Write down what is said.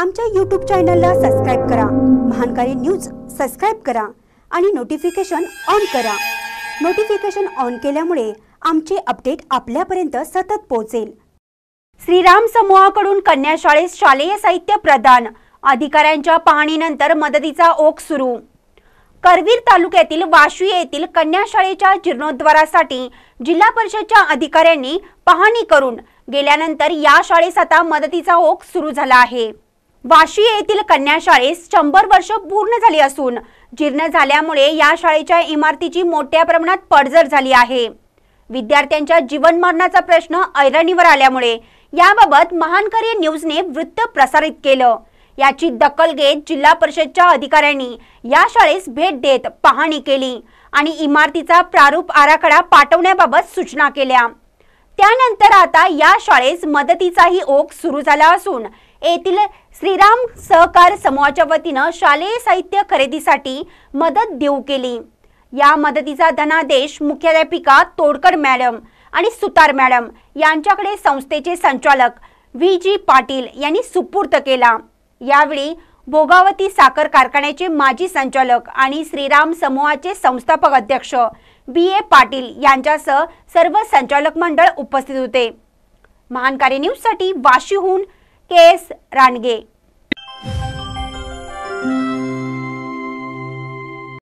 आमच्या यूट्यूब चॅनलला सबस्क्राईब करा महानकारी न्यूज सबस्क्राईब करा आणि नोटिफिकेशन ऑन करा नोटिफिकेशन ऑन केल्यामुळे आमचे अपडेट आपल्यापर्यंत सतत पोहोचेल श्रीराम समूहाकडून कन्या शालेय साहित्य प्रदान अधिकाऱ्यांच्या पाहणीनंतर मदतीचा ओघ सुरू करवीर तालुक्यातील वाशी येथील कन्या शाळेच्या जीर्णोद्वारासाठी जिल्हा परिषदच्या अधिकाऱ्यांनी पाहणी करून गेल्यानंतर या शाळेस आता मदतीचा ओघ सुरू झाला आहे वाशी येथील कन्या शाळेस शंभर वर्ष पूर्ण झाली असून जीर्ण झाल्यामुळे या शाळेच्या इमारतीची मोठ्या प्रमाणात पडझड झाली आहे विद्यार्थ्यांच्या जीवनमरणाचा प्रश्न ऐरणीवर आल्यामुळे याबाबत महानकरी न्यूजने वृत्त प्रसारित केलं याची दखल घेत जिल्हा परिषदच्या अधिकाऱ्यांनी या शाळेस भेट देत पाहणी केली आणि इमारतीचा प्रारूप आराखडा पाठवण्याबाबत सूचना केल्या त्यानंतर आता या शाळेस मदतीचाही ओघ सुरू झाला असून येथील श्रीराम सहकार समूहाच्या वतीनं शालेय साहित्य खरेदीसाठी मदत देऊ केली या मदतीचा धनादेश मुख्याध्यापिका तोडकर मॅडम आणि सुतार मॅडम यांच्याकडे संस्थेचे संचालक व्ही जी पाटील यांनी सुपूर्त केला यावेळी भोगावती साखर कारखान्याचे माजी संचालक आणि श्रीराम समूहाचे संस्थापक अध्यक्ष बी ए पाटील यांच्यासह सर्व संचालक मंडळ उपस्थित होते महानकारी न्यूज साठी वाशीहून केस रानगे